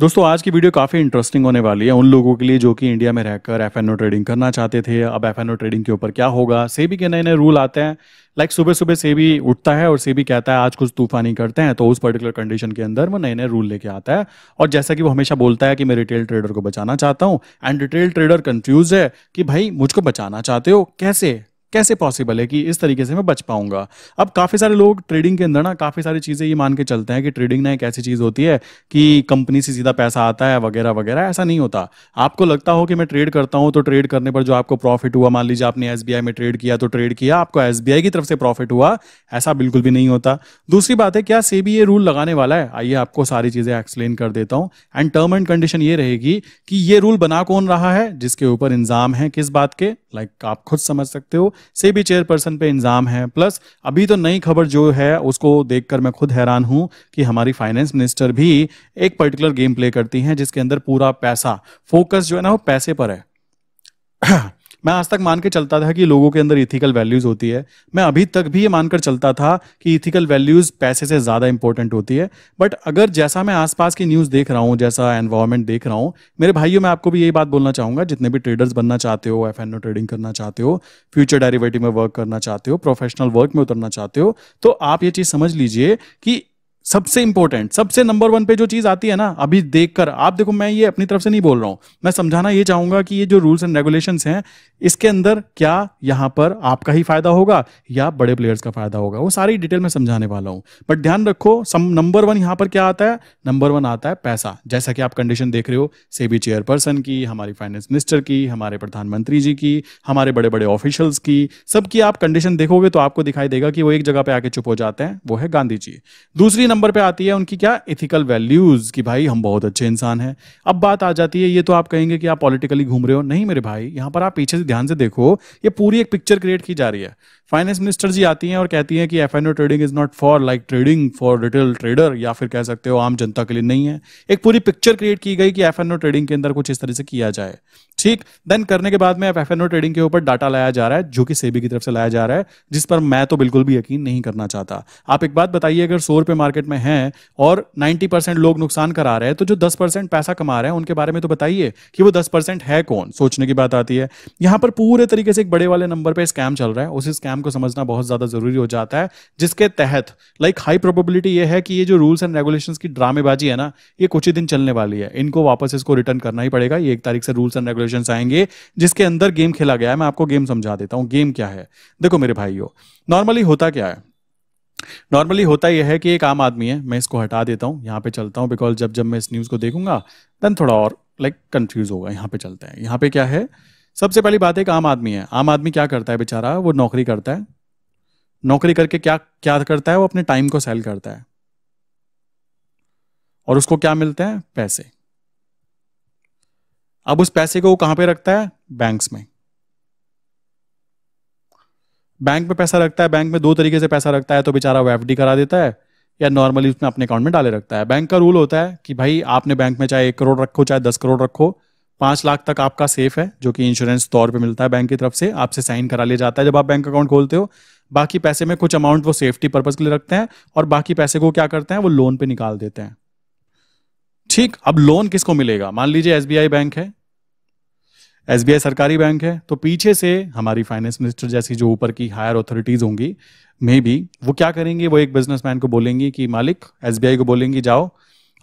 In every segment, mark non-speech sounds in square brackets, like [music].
दोस्तों आज की वीडियो काफ़ी इंटरेस्टिंग होने वाली है उन लोगों के लिए जो कि इंडिया में रहकर एफ ट्रेडिंग करना चाहते थे अब एफ ट्रेडिंग के ऊपर क्या होगा सेबी के नए नए रूल आते हैं लाइक सुबह सुबह सेबी उठता है और सेबी कहता है आज कुछ तूफानी करते हैं तो उस पर्टिकुलर कंडीशन के अंदर वो नए नए रूल लेके आता है और जैसा कि वो हमेशा बोलता है कि मैं रिटेल ट्रेडर को बचाना चाहता हूँ एंड रिटेल ट्रेडर कंफ्यूज है कि भाई मुझको बचाना चाहते हो कैसे कैसे पॉसिबल है कि इस तरीके से मैं बच पाऊंगा अब काफ़ी सारे लोग ट्रेडिंग के अंदर ना काफ़ी सारी चीज़ें ये मान के चलते हैं कि ट्रेडिंग ना एक ऐसी चीज़ होती है कि कंपनी से सीधा पैसा आता है वगैरह वगैरह ऐसा नहीं होता आपको लगता हो कि मैं ट्रेड करता हूँ तो ट्रेड करने पर जो आपको प्रॉफिट हुआ मान लीजिए आपने एस में ट्रेड किया तो ट्रेड किया आपको एस की तरफ से प्रॉफिट हुआ ऐसा बिल्कुल भी नहीं होता दूसरी बात है क्या सेबी ये रूल लगाने वाला है आइए आपको सारी चीज़ें एक्सप्लेन कर देता हूँ एंड टर्म एंड कंडीशन ये रहेगी कि ये रूल बना कौन रहा है जिसके ऊपर इंजाम है किस बात के लाइक like, आप खुद समझ सकते हो से भी चेयरपर्सन पे इंजाम है प्लस अभी तो नई खबर जो है उसको देखकर मैं खुद हैरान हूं कि हमारी फाइनेंस मिनिस्टर भी एक पर्टिकुलर गेम प्ले करती हैं जिसके अंदर पूरा पैसा फोकस जो है ना वो पैसे पर है मैं आज तक मान के चलता था कि लोगों के अंदर इथिकल वैल्यूज होती है मैं अभी तक भी ये मानकर चलता था कि इथिकल वैल्यूज पैसे से ज़्यादा इंपॉर्टेंट होती है बट अगर जैसा मैं आसपास की न्यूज़ देख रहा हूँ जैसा एनवायरमेंट देख रहा हूँ मेरे भाइयों मैं आपको भी यही बात बोलना चाहूंगा जितने भी ट्रेडर्स बनना चाहते हो एफ ट्रेडिंग करना चाहते हो फ्यूचर डायरेवेटिव में वर्क करना चाहते हो प्रोफेशनल वर्क में उतरना चाहते हो तो आप ये चीज़ समझ लीजिए कि सबसे इंपॉर्टेंट सबसे नंबर वन पे जो चीज आती है ना अभी देखकर आप देखो मैं ये अपनी तरफ से नहीं बोल रहा हूं मैं समझाना ये चाहूंगा कि ये जो रूल्स एंड रेगुलेशन हैं इसके अंदर क्या यहां पर आपका ही फायदा होगा या बड़े प्लेयर्स का फायदा होगा वो सारी डिटेल में समझाने वाला हूं बट ध्यान रखो नंबर वन यहां पर क्या आता है नंबर वन आता है पैसा जैसा कि आप कंडीशन देख रहे हो सेबी चेयरपर्सन की हमारी फाइनेंस मिनिस्टर की हमारे प्रधानमंत्री जी की हमारे बड़े बड़े ऑफिशियल्स की सबकी आप कंडीशन देखोगे तो आपको दिखाई देगा कि वो एक जगह पे आके चुप हो जाते हैं वो है गांधी जी दूसरी नंबर पे आती है उनकी क्या इथिकल वैल्यूज कि भाई हम बहुत अच्छे इंसान हैं अब बात आ जाती है ये तो आप कहेंगे कि आप पॉलिटिकली घूम रहे हो नहीं मेरे भाई यहाँ पर आप पीछे से ध्यान से देखो ये पूरी एक पिक्चर क्रिएट की जा रही है फाइनेंस मिनिस्टर जी आती हैं और कहती हैं कि F trading is not for like trading for retail trader या फिर कह सकते हो आम जनता के लिए नहीं है एक पूरी पिक्चर क्रिएट की गई कि एफ ट्रेडिंग के अंदर कुछ इस तरह से किया जाए ठीक देन करने के बाद में एफ ओ ट्रेडिंग के ऊपर डाटा लाया जा रहा है जो कि सेबी की तरफ से लाया जा रहा है जिस पर मैं तो बिल्कुल भी यकीन नहीं करना चाहता आप एक बात बताइए अगर सौ रुपए मार्केट में हैं और 90 परसेंट लोग नुकसान करा रहे हैं तो जो 10 परसेंट पैसा कमा रहे हैं उनके बारे में तो बताइए कि वो दस परसेंट है कौन सोचने की बात आती है यहां पर पूरे तरीके से एक बड़े वाले नंबर पर स्कैम चल रहा है उसी स्कैम को समझना बहुत ज्यादा जरूरी हो जाता है जिसके तहत लाइक हाई प्रोबेबिलिटी ये है कि ये जो रूल्स एंड रेगुलेशन की ड्रामेबाजी है ना ये कुछ ही दिन चलने वाली है इनको वापस इसको रिटर्न करना ही पड़ेगा ये एक तारीख से रूल्स एंड रेगुलेशन वर्जन आएंगे जिसके अंदर गेम खेला गया है मैं आपको गेम समझा देता हूँ गेम क्या है देखो मेरे भाइयों नॉर्मली होता क्या है नॉर्मली होता यह है कि एक आम आदमी है मैं इसको हटा देता हूँ यहाँ पे चलता हूँ बिकॉज जब जब मैं इस न्यूज़ को देखूंगा देन थोड़ा और लाइक कंफ्यूज होगा यहाँ पे चलते हैं यहाँ पे क्या है सबसे पहली बात एक आम आदमी है आम आदमी क्या करता है बेचारा वो नौकरी करता है नौकरी करके क्या क्या करता है वो अपने टाइम को सेल करता है और उसको क्या मिलते हैं पैसे अब उस पैसे को वो कहां पे रखता है बैंक्स में बैंक में पैसा रखता है बैंक में दो तरीके से पैसा रखता है तो बेचारा वो एफ करा देता है या नॉर्मली उसमें अपने अकाउंट में डाले रखता है बैंक का रूल होता है कि भाई आपने बैंक में चाहे एक करोड़ रखो चाहे दस करोड़ रखो पांच लाख तक आपका सेफ है जो कि इंश्योरेंस तौर पे मिलता है बैंक की तरफ से आपसे साइन करा लिया जाता है जब आप बैंक अकाउंट खोलते हो बाकी पैसे में कुछ अमाउंट वो सेफ्टी पर्पज के लिए रखते हैं और बाकी पैसे को क्या करते हैं वो लोन पे निकाल देते हैं ठीक अब लोन किसको मिलेगा मान लीजिए एसबीआई बैंक है एसबीआई सरकारी बैंक है तो पीछे से हमारी फाइनेंस मिनिस्टर जैसी जो ऊपर की हायर अथॉरिटीज होंगी मे बी वो क्या करेंगे वो एक बिजनेसमैन को बोलेंगे कि मालिक एसबीआई को बोलेंगी जाओ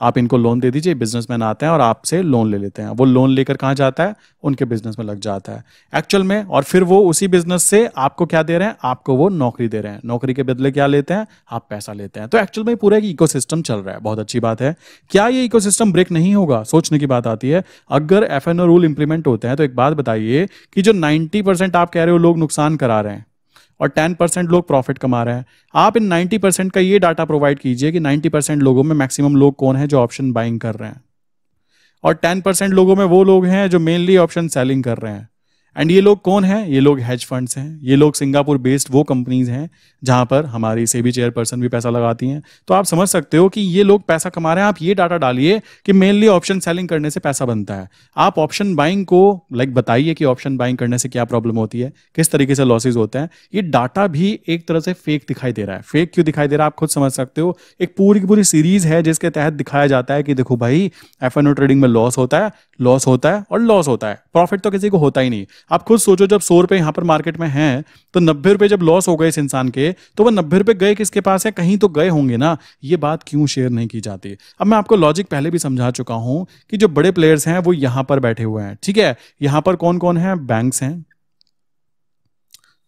आप इनको लोन दे दीजिए बिजनेस मैन आते हैं और आपसे लोन ले लेते हैं वो लोन लेकर कहाँ जाता है उनके बिजनेस में लग जाता है एक्चुअल में और फिर वो उसी बिजनेस से आपको क्या दे रहे हैं आपको वो नौकरी दे रहे हैं नौकरी के बदले क्या लेते हैं आप पैसा लेते हैं तो एक्चुअल में पूरा एक इको चल रहा है बहुत अच्छी बात है क्या ये इको ब्रेक नहीं होगा सोचने की बात आती है अगर एफ रूल इंप्लीमेंट होते हैं तो एक बात बताइए कि जो नाइन्टी आप कह रहे हो लोग नुकसान करा रहे हैं और टेन परसेंट लोग प्रॉफिट कमा रहे हैं आप इन नाइन्टी परसेंट का ये डाटा प्रोवाइड कीजिए कि नाइन्टी परसेंट लोगों में मैक्सिमम लोग कौन है जो ऑप्शन बाइंग कर रहे हैं और टेन परसेंट लोगों में वो लोग हैं जो मेनली ऑप्शन सेलिंग कर रहे हैं एंड ये लोग कौन हैं ये लोग हेज फंड्स हैं ये लोग सिंगापुर बेस्ड वो कंपनीज हैं जहां पर हमारी सेबी चेयरपर्सन भी पैसा लगाती हैं तो आप समझ सकते हो कि ये लोग पैसा कमा रहे हैं आप ये डाटा डालिए कि मेनली ऑप्शन सेलिंग करने से पैसा बनता है आप ऑप्शन बाइंग को लाइक like, बताइए कि ऑप्शन बाइंग करने से क्या प्रॉब्लम होती है किस तरीके से लॉसेज होते हैं ये डाटा भी एक तरह से फेक दिखाई दे रहा है फेक क्यों दिखाई दे रहा है आप खुद समझ सकते हो एक पूरी की पूरी सीरीज है जिसके तहत दिखाया जाता है कि देखो भाई एफ ट्रेडिंग में लॉस होता है लॉस होता है और लॉस होता है प्रॉफिट तो किसी को होता ही नहीं आप खुद सोचो जब सौ रुपए यहां पर मार्केट में है तो नब्बे रुपए जब लॉस हो गए इस इंसान के तो वह नब्बे रुपए गए किसके पास है कहीं तो गए होंगे ना ये बात क्यों शेयर नहीं की जाती अब मैं आपको लॉजिक पहले भी समझा चुका हूं कि जो बड़े प्लेयर्स हैं वो यहां पर बैठे हुए हैं ठीक है यहां पर कौन कौन है बैंक्स हैं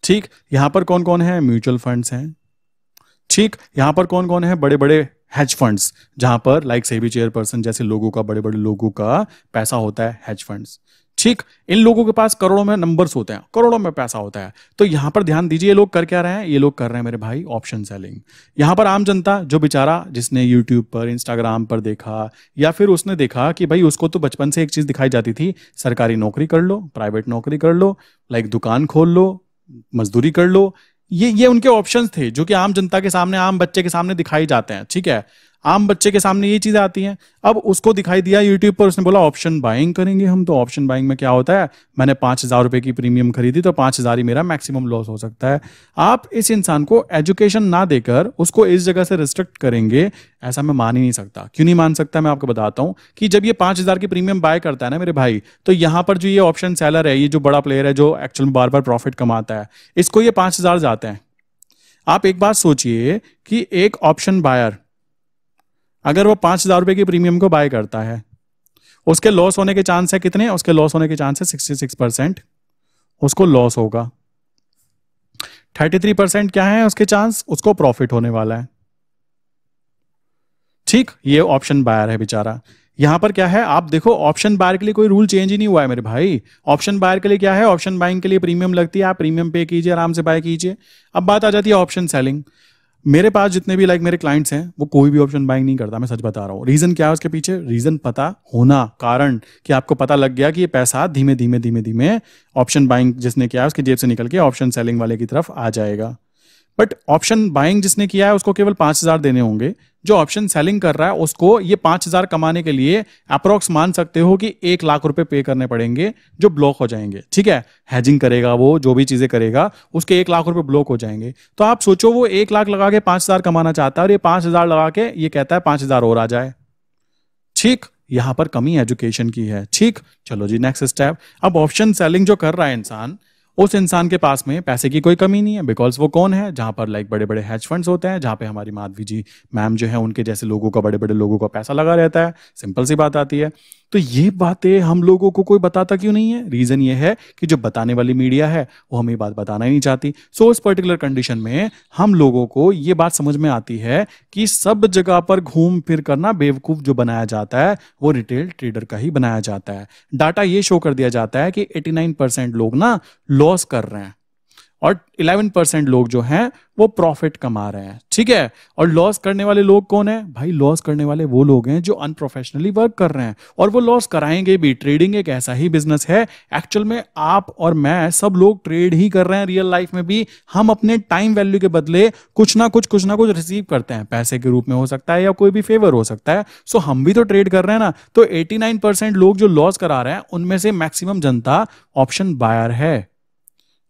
ठीक यहां पर कौन कौन है म्यूचुअल फंड्स हैं ठीक यहां पर कौन कौन है बड़े बड़े हेज फंड्स जहां पर लाइक सेबी चेयरपर्सन जैसे लोगों का बड़े बड़े लोगों का पैसा होता है हेज फंड्स ठीक इन लोगों के पास करोड़ों में नंबर्स होते हैं करोड़ों में पैसा होता है तो यहां पर ध्यान दीजिए ये लोग कर क्या रहे हैं ये लोग कर रहे हैं मेरे भाई ऑप्शन सेलिंग यहां पर आम जनता जो बेचारा जिसने यूट्यूब पर इंस्टाग्राम पर देखा या फिर उसने देखा कि भाई उसको तो बचपन से एक चीज दिखाई जाती थी सरकारी नौकरी कर लो प्राइवेट नौकरी कर लो लाइक दुकान खोल लो मजदूरी कर लो ये ये उनके ऑप्शंस थे जो कि आम जनता के सामने आम बच्चे के सामने दिखाई जाते हैं ठीक है आम बच्चे के सामने ये चीजें आती हैं अब उसको दिखाई दिया यूट्यूब पर उसने बोला ऑप्शन बाइंग करेंगे हम तो ऑप्शन बाइंग में क्या होता है मैंने पांच हजार रुपए की प्रीमियम खरीदी तो पांच हजार ही मेरा मैक्सिमम लॉस हो सकता है आप इस इंसान को एजुकेशन ना देकर उसको इस जगह से रिस्ट्रिक्ट करेंगे ऐसा मैं मान ही नहीं सकता क्यों नहीं मान सकता मैं आपको बताता हूं कि जब ये पांच हजार की प्रीमियम बाय करता है ना मेरे भाई तो यहां पर जो ये ऑप्शन सेलर है ये जो बड़ा प्लेयर है जो एक्चुअल में बार बार प्रॉफिट कमाता है इसको ये पांच हजार जाते हैं आप एक बात सोचिए कि एक ऑप्शन बायर अगर वो पांच हजार रुपए की प्रीमियम को बाय करता है उसके लॉस होने के चांस है कितने उसके लॉस होने के चांस है सिक्सटी सिक्स परसेंट उसको लॉस होगा थर्टी थ्री परसेंट क्या है उसके चांस उसको प्रॉफिट होने वाला है ठीक ये ऑप्शन बायर है बेचारा यहां पर क्या है आप देखो ऑप्शन बायर के लिए कोई रूल चेंज ही नहीं हुआ है मेरे भाई ऑप्शन बायर के लिए क्या है ऑप्शन बाइंग के लिए प्रीमियम लगती है आप प्रीमियम पे कीजिए आराम से बाय कीजिए अब बात आ जाती है ऑप्शन सेलिंग मेरे पास जितने भी लाइक like मेरे क्लाइंट्स हैं वो कोई भी ऑप्शन बाइंग नहीं करता मैं सच बता रहा हूँ रीजन क्या है उसके पीछे रीजन पता होना कारण कि आपको पता लग गया कि ये पैसा धीमे धीमे धीमे धीमे ऑप्शन बाइंग जिसने किया है उसकी जेब से निकल के ऑप्शन सेलिंग वाले की तरफ आ जाएगा बट ऑप्शन बाइंग जिसने किया है उसको केवल पांच हजार देने होंगे जो ऑप्शन सेलिंग कर रहा है उसको ये पांच हजार कमाने के लिए अप्रोक्स मान सकते हो कि एक लाख रुपए पे करने पड़ेंगे जो ब्लॉक हो जाएंगे ठीक है हैजिंग करेगा वो जो भी चीजें करेगा उसके एक लाख रुपए ब्लॉक हो जाएंगे तो आप सोचो वो एक लाख लगा के पांच हजार कमाना चाहता है और ये पांच हजार लगा के ये कहता है पांच हजार और आ जाए ठीक यहां पर कमी एजुकेशन की है ठीक चलो जी नेक्स्ट स्टेप अब ऑप्शन सेलिंग जो कर रहा है इंसान उस इंसान के पास में पैसे की कोई कमी नहीं है बिकॉज वो कौन है जहां पर लाइक बड़े बड़े हैच फंड्स होते हैं जहाँ पे हमारी माधवी जी मैम जो है उनके जैसे लोगों का बड़े बड़े लोगों का पैसा लगा रहता है सिंपल सी बात आती है तो ये बातें हम लोगों को कोई बताता क्यों नहीं है रीजन ये है कि जो बताने वाली मीडिया है वो हमें बात बताना ही नहीं चाहती सो उस पर्टिकुलर कंडीशन में हम लोगों को ये बात समझ में आती है कि सब जगह पर घूम फिर करना बेवकूफ जो बनाया जाता है वो रिटेल ट्रेडर का ही बनाया जाता है डाटा ये शो कर दिया जाता है कि एटी परसेंट लोग ना लॉस कर रहे हैं और 11 परसेंट लोग जो हैं वो प्रॉफिट कमा रहे हैं ठीक है और लॉस करने वाले लोग कौन है भाई लॉस करने वाले वो लोग हैं जो अनप्रोफेशनली वर्क कर रहे हैं और वो लॉस कराएंगे भी ट्रेडिंग एक ऐसा ही बिजनेस है एक्चुअल में आप और मैं सब लोग ट्रेड ही कर रहे हैं रियल लाइफ में भी हम अपने टाइम वैल्यू के बदले कुछ ना कुछ कुछ ना कुछ रिसीव करते हैं पैसे के रूप में हो सकता है या कोई भी फेवर हो सकता है सो हम भी तो ट्रेड कर रहे हैं ना तो एटी लोग जो लॉस करा रहे हैं उनमें से मैक्सिमम जनता ऑप्शन बायर है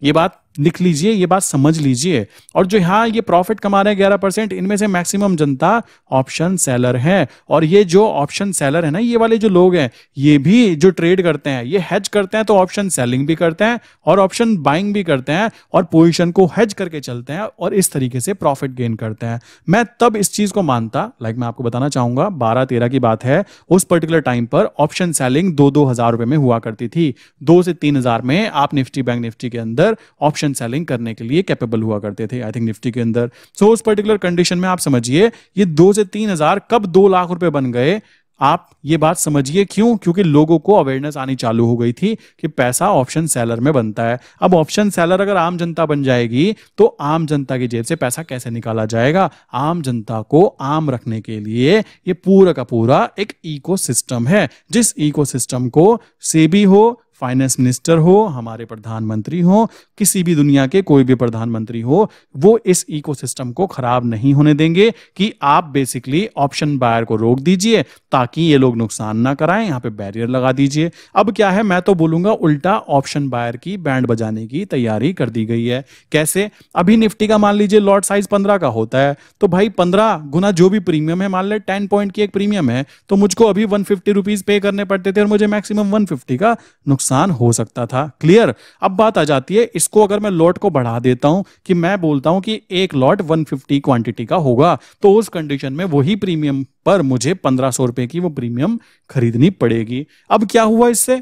ये बात लिख लीजिए ये बात समझ लीजिए और जो यहाँ ये प्रॉफिट कमा रहे हैं ग्यारह परसेंट इनमें से मैक्सिमम जनता ऑप्शन सेलर है और ये जो ऑप्शन सेलर है ना ये वाले जो लोग हैं ये भी जो ट्रेड करते हैं ये हेज करते हैं तो ऑप्शन सेलिंग भी करते हैं और ऑप्शन बाइंग भी करते हैं और पोजिशन को हैज करके चलते हैं और इस तरीके से प्रॉफिट गेन करते हैं मैं तब इस चीज को मानता लाइक मैं आपको बताना चाहूंगा बारह तेरह की बात है उस पर्टिकुलर टाइम पर ऑप्शन सेलिंग दो दो हजार रुपए में हुआ करती थी दो से तीन हजार में आप निफ्टी बैंक निफ्टी के अंदर ऑप्शन ऑप्शन सेलिंग करने के लिए कैपेबल हुआ करते थे आई थिंक निफ्टी के अंदर सो उस पर्टिकुलर कंडीशन में आप समझिए ये दो से तीन हजार कब दो लाख रुपए बन गए आप ये बात समझिए क्यों क्योंकि लोगों को अवेयरनेस आनी चालू हो गई थी कि पैसा ऑप्शन सेलर में बनता है अब ऑप्शन सेलर अगर आम जनता बन जाएगी तो आम जनता की जेब से पैसा कैसे निकाला जाएगा आम जनता को आम रखने के लिए ये पूरा का पूरा एक इकोसिस्टम है जिस इकोसिस्टम को सेबी हो फाइनेंस मिनिस्टर हो हमारे प्रधानमंत्री हो किसी भी दुनिया के कोई भी प्रधानमंत्री हो वो इस इकोसिस्टम को खराब नहीं होने देंगे कि आप बेसिकली ऑप्शन बायर को रोक दीजिए ताकि ये लोग नुकसान ना कराएं यहाँ पे बैरियर लगा दीजिए अब क्या है मैं तो बोलूंगा उल्टा ऑप्शन बायर की बैंड बजाने की तैयारी कर दी गई है कैसे अभी निफ्टी का मान लीजिए लॉट साइज पंद्रह का होता है तो भाई पंद्रह गुना जो भी प्रीमियम है मान लें टेन पॉइंट की एक प्रीमियम है तो मुझको अभी वन फिफ्टी रुपीज पे करने पड़ते थे और मुझे मैक्सिमम वन फिफ्टी का नुकसान नुकसान हो सकता था क्लियर अब बात आ जाती है इसको अगर मैं लॉट को बढ़ा देता हूं कि मैं बोलता हूं कि एक लॉट 150 क्वांटिटी का होगा तो उस कंडीशन में वही प्रीमियम पर मुझे पंद्रह सौ रुपए की वो प्रीमियम खरीदनी पड़ेगी अब क्या हुआ इससे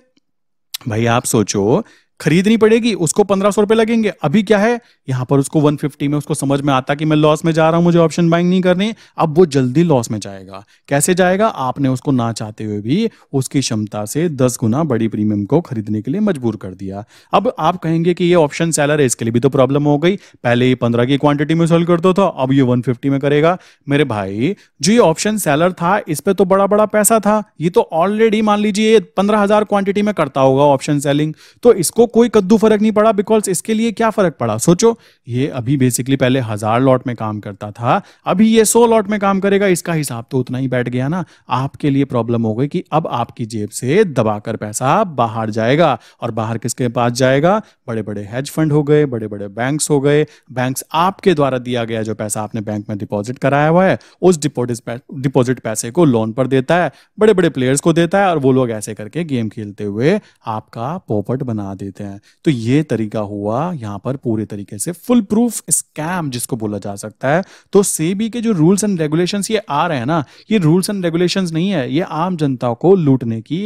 भाई आप सोचो खरीदनी पड़ेगी उसको पंद्रह सौ रुपए लगेंगे अभी क्या है यहां पर उसको 150 में उसको समझ में आता कि मैं लॉस में जा रहा हूं मुझे ऑप्शन बाइंग नहीं करनी अब वो जल्दी लॉस में जाएगा कैसे जाएगा आपने उसको ना चाहते हुए भी उसकी क्षमता से दस गुना बड़ी प्रीमियम को खरीदने के लिए मजबूर कर दिया अब आप कहेंगे कि ये ऑप्शन सेलर है इसके लिए भी तो प्रॉब्लम हो गई पहले ये पंद्रह की क्वांटिटी में सेल करता था अब ये वन में करेगा मेरे भाई जो ये ऑप्शन सेलर था इस पर तो बड़ा बड़ा पैसा था ये तो ऑलरेडी मान लीजिए पंद्रह हजार क्वांटिटी में करता होगा ऑप्शन सेलिंग तो इसको कोई कद्दू फर्क नहीं पड़ा बिकॉज इसके लिए क्या फर्क पड़ा सोचो ये अभी बेसिकली पहले हजार लॉट में काम करता था अभी ये सौ लॉट में काम करेगा इसका हिसाब तो उतना ही बैठ गया ना आपके लिए प्रॉब्लम हो गई कि अब आपकी जेब से दबाकर पैसा बाहर जाएगा और बाहर किसके पास जाएगा बड़े बड़े हेज फंड हो गए बड़े बड़े बैंक हो गए बैंक आपके द्वारा दिया गया जो पैसा आपने बैंक में डिपॉजिट कराया हुआ है उस डिपॉजिट पैसे को लोन पर देता है बड़े बड़े प्लेयर्स को देता है और वो लोग ऐसे करके गेम खेलते हुए आपका पोपट बना देते करते हैं तो ये तरीका हुआ यहाँ पर पूरे तरीके से फुल प्रूफ स्कैम जिसको बोला जा सकता है तो सेबी के जो रूल्स एंड रेगुलेशंस ये आ रहे हैं ना ये रूल्स एंड रेगुलेशंस नहीं है ये आम जनता को लूटने की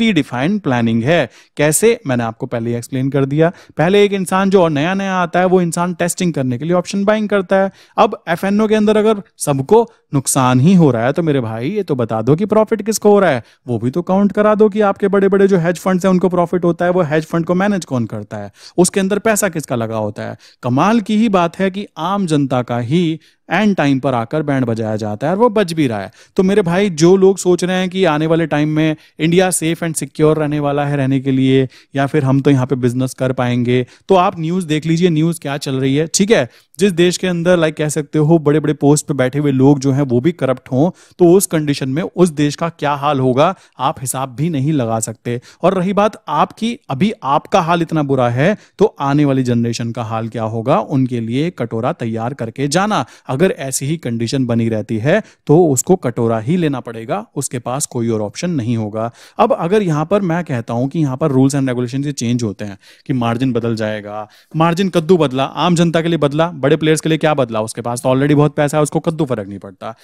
प्री डिफाइंड प्लानिंग है कैसे मैंने आपको पहले एक्सप्लेन कर दिया पहले एक इंसान जो नया नया आता है वो इंसान टेस्टिंग करने के लिए ऑप्शन बाइंग करता है अब एफ के अंदर अगर सबको नुकसान ही हो रहा है तो मेरे भाई ये तो बता दो कि प्रॉफिट किसको हो रहा है वो भी तो काउंट करा दो कि आपके बड़े बड़े जो हेज फंड उनको प्रॉफिट होता है वो हेज फंड को मैनेज कौन करता है उसके अंदर पैसा किसका लगा होता है कमाल की ही बात है कि आम जनता का ही एंड टाइम पर आकर बैंड बजाया जाता है और वो बज भी रहा है तो मेरे भाई जो लोग सोच रहे हैं कि आने वाले टाइम में इंडिया सेफ एंड सिक्योर रहने वाला है रहने के लिए या फिर हम तो यहाँ पे बिजनेस कर पाएंगे तो आप न्यूज देख लीजिए न्यूज क्या चल रही है ठीक है जिस देश के अंदर लाइक कह सकते हो बड़े बड़े पोस्ट पे बैठे हुए लोग जो है वो भी करप्ट हों तो उस कंडीशन में उस देश का क्या हाल होगा आप हिसाब भी नहीं लगा सकते और रही बात आपकी अभी आपका हाल इतना बुरा है तो आने वाली जनरेशन का हाल क्या होगा उनके लिए कटोरा तैयार करके जाना अगर अगर ऐसी ही कंडीशन बनी रहती है तो उसको कटोरा ही लेना पड़ेगा उसके पास कोई और ऑप्शन नहीं होगा अब अगर यहां पर मैं कहता हूं कि यहां पर रूल्स एंड रेगुलेशन ये चेंज होते हैं कि मार्जिन बदल जाएगा मार्जिन कद्दू बदला आम जनता के लिए बदला बड़े प्लेयर्स के लिए क्या बदला उसके पास तो ऑलरेडी बहुत पैसा है उसको कद्दू फर्क नहीं पड़ता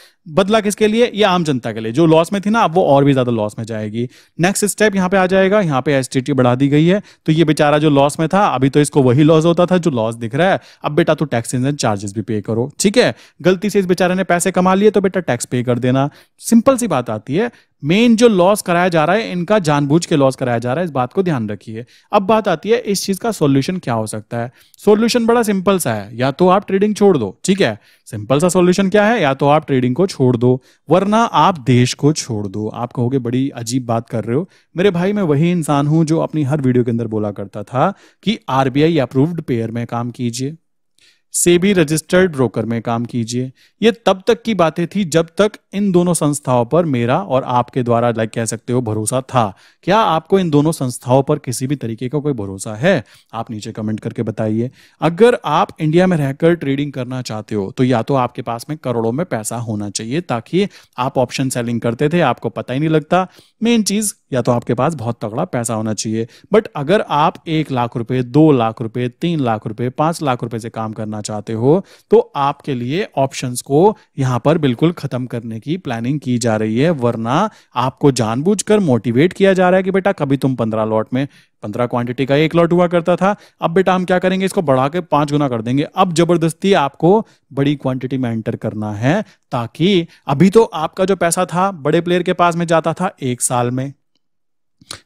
बदला किसके लिए ये आम जनता के लिए जो लॉस में थी ना अब वो और भी ज्यादा लॉस में जाएगी नेक्स्ट स्टेप यहां पर आ जाएगा यहां पर एस बढ़ा दी गई है तो ये बेचारा जो लॉस में था अभी तो इसको वही लॉस होता था जो लॉस दिख रहा है अब बेटा तो टैक्स एंड चार्जेस भी पे करो ठीक है गलती से इस बेचारे ने पैसे कमा लिए तो बेटा टैक्स पे कर देना सिंपल सी बात आती है मेन जो लॉस कराया जा रहा है इनका जानबूझ के लॉस कराया जा रहा है इस बात को ध्यान रखिए अब बात आती है इस चीज का सोल्यूशन क्या हो सकता है सोल्यूशन बड़ा सिंपल सा है या तो आप ट्रेडिंग छोड़ दो ठीक है सिंपल सा सोल्यूशन क्या है या तो आप ट्रेडिंग को छोड़ दो वरना आप देश को छोड़ दो आप कहोगे बड़ी अजीब बात कर रहे हो मेरे भाई मैं वही इंसान हूं जो अपनी हर वीडियो के अंदर बोला करता था कि आरबीआई अप्रूव्ड पेयर में काम कीजिए से भी रजिस्टर्ड ब्रोकर में काम कीजिए ये तब तक की बातें थी जब तक इन दोनों संस्थाओं पर मेरा और आपके द्वारा लाइक कह सकते हो भरोसा था क्या आपको इन दोनों संस्थाओं पर किसी भी तरीके का कोई भरोसा है आप नीचे कमेंट करके बताइए अगर आप इंडिया में रहकर ट्रेडिंग करना चाहते हो तो या तो आपके पास में करोड़ों में पैसा होना चाहिए ताकि आप ऑप्शन सेलिंग करते थे आपको पता ही नहीं लगता मेन चीज या तो आपके पास बहुत तगड़ा पैसा होना चाहिए बट अगर आप एक लाख रुपए दो लाख रुपए तीन लाख रुपए पांच लाख रुपए से काम करना करना चाहते हो तो आपके लिए ऑप्शंस को यहाँ पर बिल्कुल खत्म करने की प्लानिंग की जा रही है वरना आपको जानबूझकर मोटिवेट किया जा रहा है कि बेटा कभी तुम पंद्रह लॉट में पंद्रह क्वांटिटी का एक लॉट हुआ करता था अब बेटा हम क्या करेंगे इसको बढ़ा के पांच गुना कर देंगे अब जबरदस्ती आपको बड़ी क्वांटिटी में एंटर करना है ताकि अभी तो आपका जो पैसा था बड़े प्लेयर के पास में जाता था एक साल में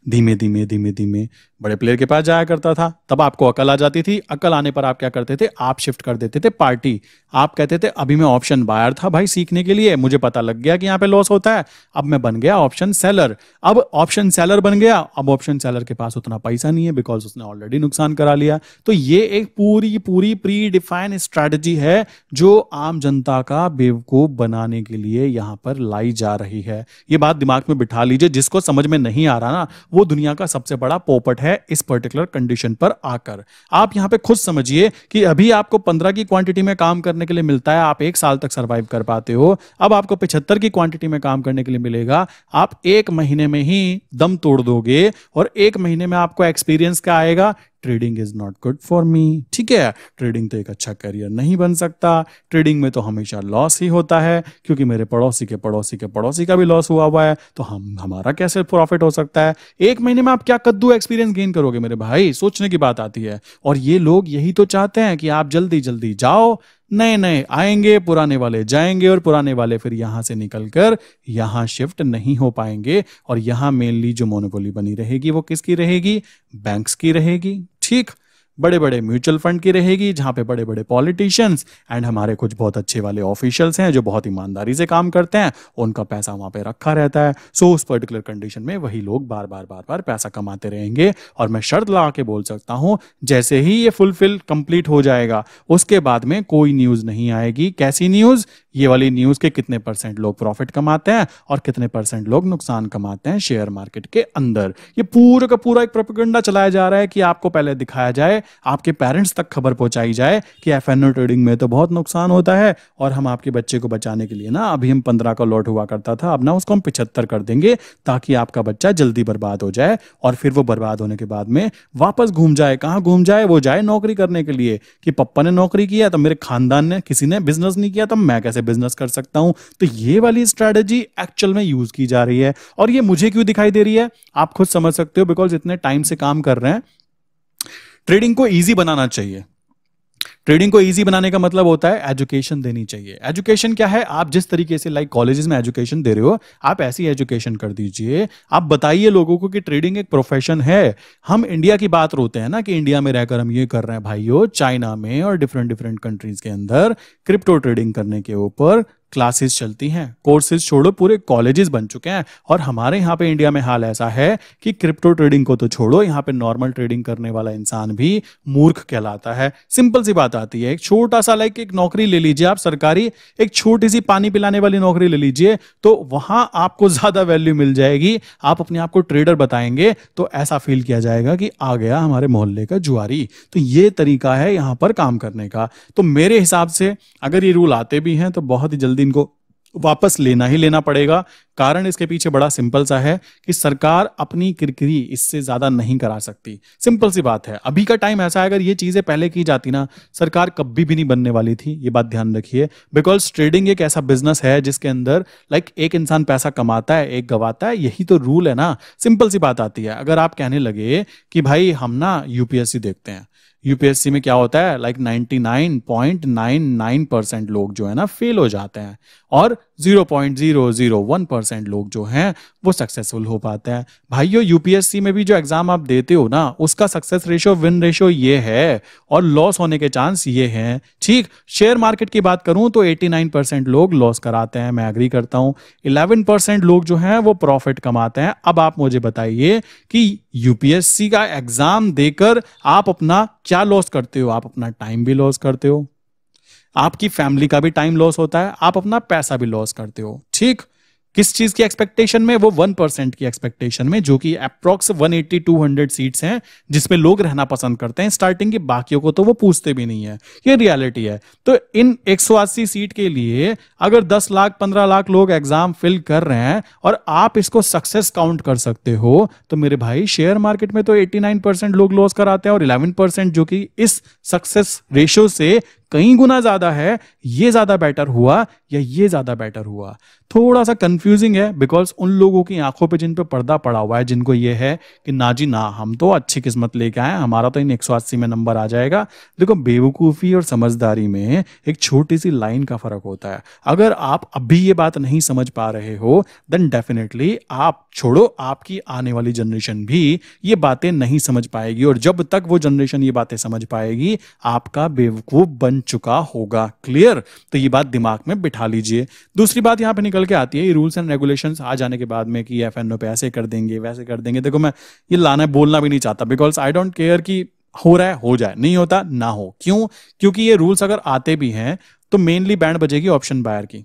धीमे धीमे धीमे धीमे बड़े प्लेयर के पास जाया करता था तब आपको अकल आ जाती थी अकल आने पर आप क्या करते थे आप शिफ्ट कर देते थे पार्टी आप कहते थे अभी मैं ऑप्शन बायर था भाई सीखने के लिए मुझे पता लग गया कि यहाँ पे लॉस होता है अब मैं बन गया ऑप्शन सेलर अब ऑप्शन सेलर बन गया अब ऑप्शन सेलर के पास उतना पैसा नहीं है बिकॉज उसने ऑलरेडी नुकसान करा लिया तो ये एक पूरी पूरी प्री डिफाइन स्ट्रैटेजी है जो आम जनता का बेवकूफ बनाने के लिए यहाँ पर लाई जा रही है ये बात दिमाग में बिठा लीजिए जिसको समझ में नहीं आ रहा ना वो दुनिया का सबसे बड़ा पोपट है इस पर्टिकुलर कंडीशन पर आकर आप यहां पे खुद समझिए कि अभी आपको पंद्रह की क्वांटिटी में काम करने के लिए मिलता है आप एक साल तक सर्वाइव कर पाते हो अब आपको पिछहत्तर की क्वांटिटी में काम करने के लिए मिलेगा आप एक महीने में ही दम तोड़ दोगे और एक महीने में आपको एक्सपीरियंस क्या आएगा trading is not good for me ठीक है ट्रेडिंग तो एक अच्छा करियर नहीं बन सकता ट्रेडिंग में तो हमेशा लॉस ही होता है क्योंकि मेरे पड़ोसी के पड़ोसी के पड़ोसी का भी लॉस हुआ हुआ है तो हम हमारा कैसे प्रॉफिट हो सकता है एक महीने में आप क्या कद्दू एक्सपीरियंस गेन करोगे मेरे भाई सोचने की बात आती है और ये लोग यही तो चाहते हैं कि आप जल्दी जल्दी जाओ नए नए आएंगे पुराने वाले जाएंगे और पुराने वाले फिर यहां से निकलकर यहां शिफ्ट नहीं हो पाएंगे और यहां मेनली जो मोनोपोली बनी रहेगी वो किसकी रहेगी बैंक्स की रहेगी ठीक बड़े बड़े म्यूचुअल फंड की रहेगी जहां पे बड़े बड़े पॉलिटिशियंस एंड हमारे कुछ बहुत अच्छे वाले ऑफिशियल्स हैं जो बहुत ईमानदारी से काम करते हैं उनका पैसा वहां पे रखा रहता है सो उस पर्टिकुलर कंडीशन में वही लोग बार बार बार बार पैसा कमाते रहेंगे और मैं शर्त लगा के बोल सकता हूं जैसे ही ये फुलफिल कंप्लीट हो जाएगा उसके बाद में कोई न्यूज नहीं आएगी कैसी न्यूज ये वाली न्यूज के कितने परसेंट लोग प्रॉफिट कमाते हैं और कितने परसेंट लोग नुकसान कमाते हैं शेयर मार्केट के अंदर ये पूरा का पूरा एक प्रोपिगंडा चलाया जा रहा है कि आपको पहले दिखाया जाए आपके पेरेंट्स तक खबर पहुंचाई जाए कि एफ ट्रेडिंग में तो बहुत नुकसान होता है और हम आपके बच्चे को बचाने के लिए ना अभी हम पंद्रह का लॉट हुआ करता था अब ना उसको हम पिछहत्तर कर देंगे ताकि आपका बच्चा जल्दी बर्बाद हो जाए और फिर वो बर्बाद होने के बाद में वापस घूम जाए कहाँ घूम जाए वो जाए नौकरी करने के लिए कि पप्पा ने नौकरी किया तो मेरे खानदान ने किसी ने बिजनेस नहीं किया तो मैं कैसे से बिजनेस कर सकता हूं तो ये वाली स्ट्रेटेजी एक्चुअल में यूज की जा रही है और ये मुझे क्यों दिखाई दे रही है आप खुद समझ सकते हो बिकॉज इतने टाइम से काम कर रहे हैं ट्रेडिंग को ईजी बनाना चाहिए ट्रेडिंग को ईजी बनाने का मतलब होता है एजुकेशन देनी चाहिए एजुकेशन क्या है आप जिस तरीके से लाइक like कॉलेजेस में एजुकेशन दे रहे हो आप ऐसी एजुकेशन कर दीजिए आप बताइए लोगों को कि ट्रेडिंग एक प्रोफेशन है हम इंडिया की बात रोते हैं ना कि इंडिया में रहकर हम ये कर रहे हैं भाइयों चाइना में और डिफरेंट डिफरेंट कंट्रीज के अंदर क्रिप्टो ट्रेडिंग करने के ऊपर क्लासेस चलती हैं कोर्सेज छोड़ो पूरे कॉलेजेस बन चुके हैं और हमारे यहाँ पे इंडिया में हाल ऐसा है कि क्रिप्टो ट्रेडिंग को तो छोड़ो यहाँ पे नॉर्मल ट्रेडिंग करने वाला इंसान भी मूर्ख कहलाता है सिंपल सी बात आती है एक छोटा सा लाइक एक नौकरी ले लीजिए आप सरकारी एक छोटी सी पानी पिलाने वाली नौकरी ले लीजिए तो वहां आपको ज्यादा वैल्यू मिल जाएगी आप अपने आप को ट्रेडर बताएंगे तो ऐसा फील किया जाएगा कि आ गया हमारे मोहल्ले का जुआरी तो ये तरीका है यहाँ पर काम करने का तो मेरे हिसाब से अगर ये रूल आते भी हैं तो बहुत ही जल्दी दिन को वापस लेना ही लेना पड़ेगा कारण इसके पीछे बड़ा सिंपल सा है कि सरकार अपनी किरकिरी इससे ज्यादा नहीं करा सकती सिंपल सी बात है अभी का टाइम ऐसा है अगर ये चीजें पहले की जाती ना सरकार कभी भी नहीं बनने वाली थी ये बात ध्यान रखिए बिकॉज ट्रेडिंग एक ऐसा बिजनेस है जिसके अंदर लाइक like, एक इंसान पैसा कमाता है एक गवाता है यही तो रूल है ना सिंपल सी बात आती है अगर आप कहने लगे कि भाई हम ना यूपीएससी देखते हैं यूपीएससी में क्या होता है like ninety nine nine point nine percent लोग जो है ना फेल हो जाते हैं और 0.001 परसेंट लोग जो हैं वो सक्सेसफुल हो पाते हैं भाइयों यूपीएससी में भी जो एग्जाम आप देते हो ना उसका सक्सेस रेशियो विन रेशियो ये है और लॉस होने के चांस ये हैं ठीक शेयर मार्केट की बात करूं तो 89 परसेंट लोग लॉस कराते हैं मैं अग्री करता हूं 11 परसेंट लोग जो हैं वो प्रॉफिट कमाते हैं अब आप मुझे बताइए कि यूपीएससी का एग्जाम देकर आप अपना क्या लॉस करते हो आप अपना टाइम भी लॉस करते हो आपकी फैमिली का भी टाइम लॉस होता है आप अपना पैसा भी लॉस करते हो ठीक किस चीज की एक्सपेक्टेशन में वो वन परसेंट की एक्सपेक्टेशन में जो कि एट्टी टू हंड्रेड सीट है जिसमें लोग रहना पसंद करते हैं स्टार्टिंग के बाकियों को तो वो पूछते भी नहीं है ये रियलिटी है तो इन अस्सी सीट के लिए अगर दस लाख पंद्रह लाख लोग एग्जाम फिल कर रहे हैं और आप इसको सक्सेस काउंट कर सकते हो तो मेरे भाई शेयर मार्केट में तो एट्टी लोग लॉस कराते हैं और इलेवन जो कि इस सक्सेस रेशियो से कई गुना ज्यादा है ये ज्यादा बेटर हुआ या ये ज्यादा बेटर हुआ थोड़ा सा कंफ्यूजिंग है बिकॉज उन लोगों की आंखों पे जिन पे पर्दा पड़ा हुआ है जिनको ये है कि ना जी ना हम तो अच्छी किस्मत लेके आए हमारा तो इन एक में नंबर आ जाएगा देखो बेवकूफ़ी और समझदारी में एक छोटी सी लाइन का फर्क होता है अगर आप अभी ये बात नहीं समझ पा रहे हो देन डेफिनेटली आप छोड़ो आपकी आने वाली जनरेशन भी ये बातें नहीं समझ पाएगी और जब तक वो जनरेशन ये बातें समझ पाएगी आपका बेवकूफ़ बन चुका होगा क्लियर तो ये बात दिमाग में बिठा लीजिए दूसरी बात यहाँ पे निकल के आती है ये रूल्स एंड रेगुलेशन आ जाने के बाद में कि एफ एन ओ पे ऐसे कर देंगे वैसे कर देंगे देखो मैं ये लाना बोलना भी नहीं चाहता बिकॉज आई डोंट केयर कि हो रहा है हो जाए नहीं होता ना हो क्यों क्योंकि ये रूल्स अगर आते भी हैं तो मेनली बैंड बजेगी ऑप्शन बायर की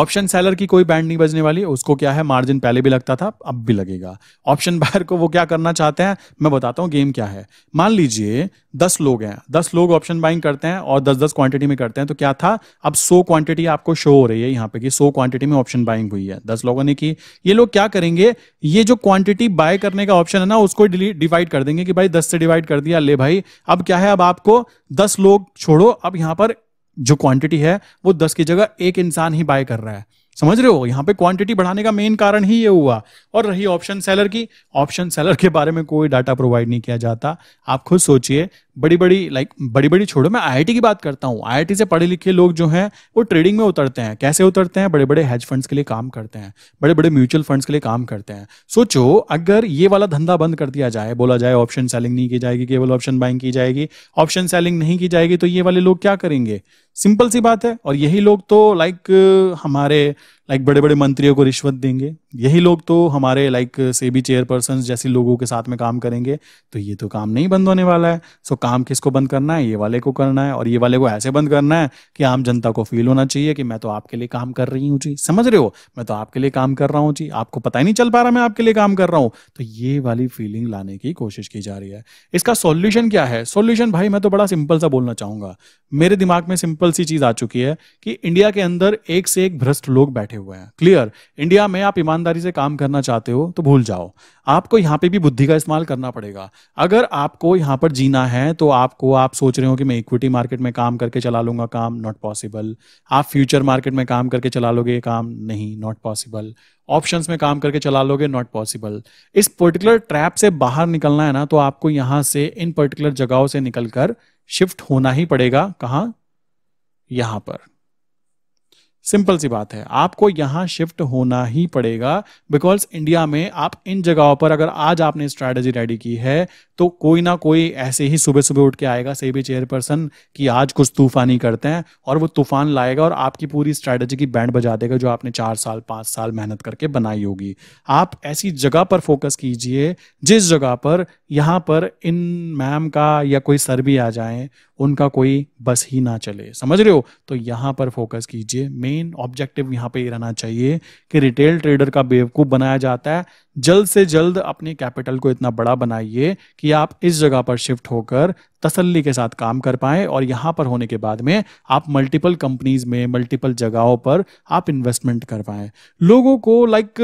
ऑप्शन सेलर की कोई बैंड नहीं बजने वाली उसको क्या है मार्जिन पहले भी लगता था अब भी लगेगा ऑप्शन बायर को वो क्या करना चाहते हैं मैं बताता हूँ गेम क्या है मान लीजिए दस लोग हैं दस लोग ऑप्शन बाइंग करते हैं और दस दस क्वांटिटी में करते हैं तो क्या था अब सो क्वांटिटी आपको शो हो रही है यहाँ पे कि सो क्वांटिटी में ऑप्शन बाइंग हुई है दस लोगों ने की ये लोग क्या करेंगे ये जो क्वांटिटी बाय करने का ऑप्शन है ना उसको डिवाइड कर देंगे कि भाई दस से डिवाइड कर दिया ले भाई अब क्या है अब आपको दस लोग छोड़ो अब यहाँ पर जो क्वांटिटी है वो दस की जगह एक इंसान ही बाय कर रहा है समझ रहे हो यहाँ पे क्वांटिटी बढ़ाने का मेन कारण ही ये हुआ और रही ऑप्शन सेलर की ऑप्शन सेलर के बारे में कोई डाटा प्रोवाइड नहीं किया जाता आप खुद सोचिए बड़ी बड़ी लाइक बड़ी बड़ी छोड़ो मैं आईआईटी की बात करता हूँ आईआईटी से पढ़े लिखे लोग जो हैं वो ट्रेडिंग में उतरते हैं कैसे उतरते हैं बड़े बड़े हेज फंड्स के लिए काम करते हैं बड़े बड़े म्यूचुअल फंड्स के लिए काम करते हैं सोचो अगर ये वाला धंधा बंद कर दिया जाए बोला जाए ऑप्शन सेलिंग नहीं की जाएगी केवल ऑप्शन बाइंग की जाएगी ऑप्शन सेलिंग नहीं की जाएगी तो ये वाले लोग क्या करेंगे सिंपल सी बात है और यही लोग तो लाइक हमारे लाइक बड़े बड़े मंत्रियों को रिश्वत देंगे यही लोग तो हमारे लाइक सेबी चेयरपर्सन जैसे लोगों के साथ में काम करेंगे तो ये तो काम नहीं बंद होने वाला है सो काम किसको बंद करना है ये वाले को करना है और ये वाले को ऐसे बंद करना है कि आम जनता को फील होना चाहिए कि मैं तो आपके लिए काम कर रही हूँ जी समझ रहे हो मैं तो आपके लिए काम कर रहा हूँ जी आपको पता ही नहीं चल पा रहा मैं आपके लिए काम कर रहा हूँ तो ये वाली फीलिंग लाने की कोशिश की जा रही है इसका सोल्यूशन क्या है सोल्यूशन भाई मैं तो बड़ा सिंपल सा बोलना चाहूंगा मेरे दिमाग में सिंपल सी चीज आ चुकी है कि इंडिया के अंदर एक से एक भ्रष्ट लोग बैठे बैठे हुए हैं क्लियर इंडिया में आप ईमानदारी से काम करना चाहते हो तो भूल जाओ आपको यहाँ पे भी बुद्धि का इस्तेमाल करना पड़ेगा अगर आपको यहाँ पर जीना है तो आपको आप सोच रहे हो कि मैं इक्विटी मार्केट में काम करके चला लूंगा काम नॉट पॉसिबल आप फ्यूचर मार्केट में काम करके चला लोगे काम नहीं नॉट पॉसिबल ऑप्शंस में काम करके चला लोगे नॉट पॉसिबल इस पर्टिकुलर ट्रैप से बाहर निकलना है ना तो आपको यहां से इन पर्टिकुलर जगहों से निकलकर शिफ्ट होना ही पड़ेगा कहाँ यहां पर सिंपल सी बात है आपको यहाँ शिफ्ट होना ही पड़ेगा बिकॉज इंडिया में आप इन जगहों पर अगर आज आपने स्ट्रैटेजी रेडी की है तो कोई ना कोई ऐसे ही सुबह सुबह उठ के आएगा सही भी चेयरपर्सन कि आज कुछ तूफानी करते हैं और वो तूफान लाएगा और आपकी पूरी स्ट्रैटेजी की बैंड बजा देगा जो आपने चार साल पांच साल मेहनत करके बनाई होगी आप ऐसी जगह पर फोकस कीजिए जिस जगह पर यहाँ पर इन मैम का या कोई सर भी आ जाए उनका कोई बस ही ना चले समझ रहे हो तो यहाँ पर फोकस कीजिए मेन ऑब्जेक्टिव यहाँ पे ये रहना चाहिए कि रिटेल ट्रेडर का बेवकूफ़ बनाया जाता है जल्द से जल्द अपने कैपिटल को इतना बड़ा बनाइए कि आप इस जगह पर शिफ्ट होकर तसल्ली के साथ काम कर पाए और यहाँ पर होने के बाद में आप मल्टीपल कंपनीज में मल्टीपल जगहों पर आप इन्वेस्टमेंट कर पाए लोगों को लाइक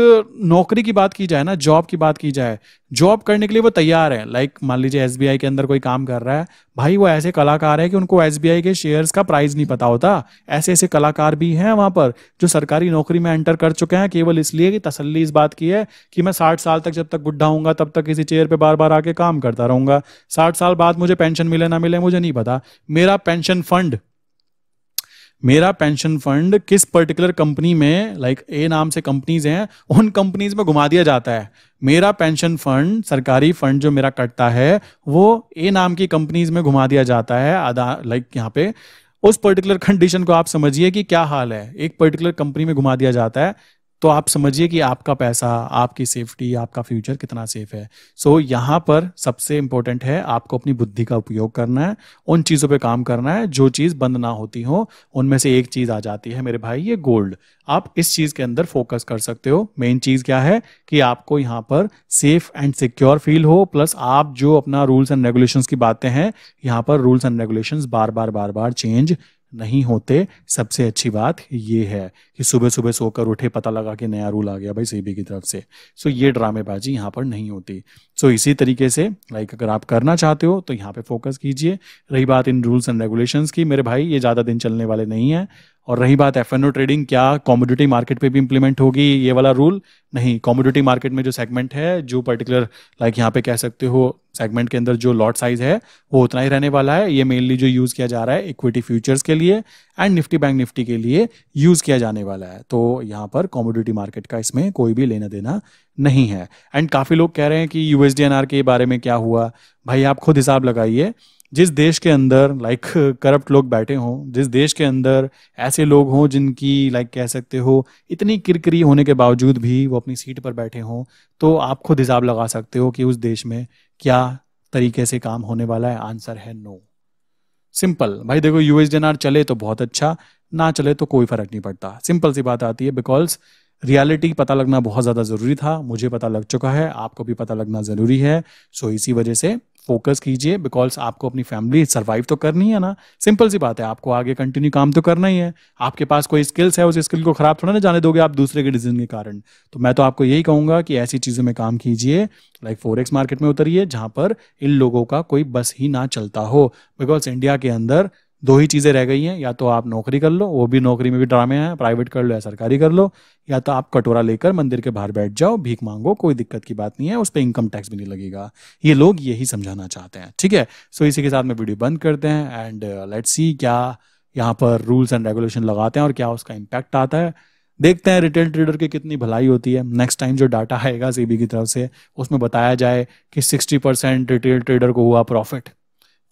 नौकरी की बात की जाए ना जॉब की बात की जाए जॉब करने के लिए वो तैयार है लाइक मान लीजिए एस के अंदर कोई काम कर रहा है भाई वो ऐसे कलाकार है कि उनको एस के शेयर्स का प्राइस नहीं पता होता ऐसे ऐसे कलाकार भी हैं वहां पर जो सरकारी नौकरी में एंटर कर चुके हैं केवल इसलिए कि तसल्ली इस बात की है कि मैं साठ साल तक जब तक बुढ़ा होगा तब तक किसी चेयर पे बार बार आके काम करता रहूंगा साठ साल बाद मुझे पेंशन मिले ना मिले मुझे नहीं पता मेरा पेंशन फंड मेरा पेंशन फंड किस पर्टिकुलर कंपनी में लाइक like ए नाम से कंपनीज हैं उन कंपनीज में घुमा दिया जाता है मेरा पेंशन फंड सरकारी फंड जो मेरा कटता है वो ए नाम की कंपनीज में घुमा दिया जाता है आधा लाइक यहाँ पे उस पर्टिकुलर कंडीशन को आप समझिए कि क्या हाल है एक पर्टिकुलर कंपनी में घुमा दिया जाता है तो आप समझिए कि आपका पैसा आपकी सेफ्टी आपका फ्यूचर कितना सेफ है सो so, यहाँ पर सबसे इंपॉर्टेंट है आपको अपनी बुद्धि का उपयोग करना है उन चीज़ों पे काम करना है जो चीज़ बंद ना होती हो उनमें से एक चीज़ आ जाती है मेरे भाई ये गोल्ड आप इस चीज़ के अंदर फोकस कर सकते हो मेन चीज़ क्या है कि आपको यहाँ पर सेफ एंड सिक्योर फील हो प्लस आप जो अपना रूल्स एंड रेगुलेशंस की बातें हैं यहाँ पर रूल्स एंड रेगुलेशंस बार बार बार बार चेंज नहीं होते सबसे अच्छी बात ये है कि सुबह सुबह सोकर उठे पता लगा कि नया रूल आ गया भाई सीबी की तरफ से सो ये ड्रामेबाजी यहाँ पर नहीं होती सो इसी तरीके से लाइक अगर आप करना चाहते हो तो यहाँ पे फोकस कीजिए रही बात इन रूल्स एंड रेगुलेशंस की मेरे भाई ये ज़्यादा दिन चलने वाले नहीं है और रही बात एफ ट्रेडिंग क्या कॉमोडिटी मार्केट पे भी इंप्लीमेंट होगी ये वाला रूल नहीं कॉमोडिटी मार्केट में जो सेगमेंट है जो पर्टिकुलर लाइक यहाँ पे कह सकते हो सेगमेंट के अंदर जो लॉट साइज है वो उतना ही रहने वाला है ये मेनली जो यूज़ किया जा रहा है इक्विटी फ्यूचर्स के लिए एंड निफ्टी बैंक निफ्टी के लिए यूज़ किया जाने वाला है तो यहाँ पर कॉमोडिटी मार्केट का इसमें कोई भी लेना देना नहीं है एंड काफ़ी लोग कह रहे हैं कि यू के बारे में क्या हुआ भाई आप खुद हिसाब लगाइए जिस देश के अंदर लाइक करप्ट लोग बैठे हों जिस देश के अंदर ऐसे लोग हों जिनकी लाइक कह सकते हो इतनी किरकिरी होने के बावजूद भी वो अपनी सीट पर बैठे हों तो आप खुद हिसाब लगा सकते हो कि उस देश में क्या तरीके से काम होने वाला है आंसर है नो सिंपल भाई देखो यूएसडीएनआर चले तो बहुत अच्छा ना चले तो कोई फर्क नहीं पड़ता सिंपल सी बात आती है बिकॉज रियलिटी पता लगना बहुत ज़्यादा ज़रूरी था मुझे पता लग चुका है आपको भी पता लगना ज़रूरी है सो इसी वजह से फोकस कीजिए बिकॉज आपको अपनी फैमिली सर्वाइव तो करनी है ना सिंपल सी बात है आपको आगे कंटिन्यू काम तो करना ही है आपके पास कोई स्किल्स है उस स्किल को खराब थोड़ा ना जाने दोगे आप दूसरे के डिसीजन के कारण तो मैं तो आपको यही कहूंगा कि ऐसी चीज़ों में काम कीजिए लाइक फोरेक्स मार्केट में उतरिए जहां पर इन लोगों का कोई बस ही ना चलता हो बिकॉज इंडिया के अंदर दो ही चीज़ें रह गई हैं या तो आप नौकरी कर लो वो भी नौकरी में भी ड्रामे हैं प्राइवेट कर लो या सरकारी कर लो या तो आप कटोरा लेकर मंदिर के बाहर बैठ जाओ भीख मांगो कोई दिक्कत की बात नहीं है उस पर इनकम टैक्स भी नहीं लगेगा ये लोग यही समझाना चाहते हैं ठीक है सो इसी के साथ में वीडियो बंद करते हैं एंड लेट्स सी क्या यहाँ पर रूल्स एंड रेगुलेशन लगाते हैं और क्या उसका इम्पैक्ट आता है देखते हैं रिटेल ट्रेडर की कितनी भलाई होती है नेक्स्ट टाइम जो डाटा आएगा सीबी की तरफ से उसमें बताया जाए कि 60 परसेंट रिटेल ट्रेडर को हुआ प्रॉफिट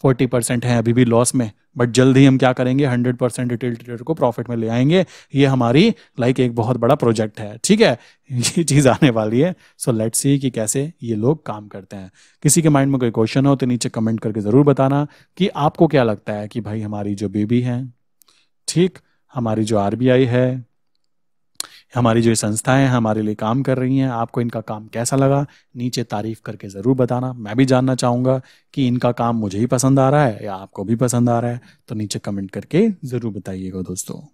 फोर्टी परसेंट है अभी भी लॉस में बट जल्द ही हम क्या करेंगे हंड्रेड परसेंट रिटेल ट्रेडर को प्रॉफिट में ले आएंगे ये हमारी लाइक like, एक बहुत बड़ा प्रोजेक्ट है ठीक है [laughs] ये चीज़ आने वाली है सो लेट सी कि कैसे ये लोग काम करते हैं किसी के माइंड में कोई क्वेश्चन हो तो नीचे कमेंट करके ज़रूर बताना कि आपको क्या लगता है कि भाई हमारी जो बीबी है ठीक हमारी जो आर है हमारी जो संस्थाएं हैं हमारे लिए काम कर रही हैं आपको इनका काम कैसा लगा नीचे तारीफ करके ज़रूर बताना मैं भी जानना चाहूँगा कि इनका काम मुझे ही पसंद आ रहा है या आपको भी पसंद आ रहा है तो नीचे कमेंट करके ज़रूर बताइएगा दोस्तों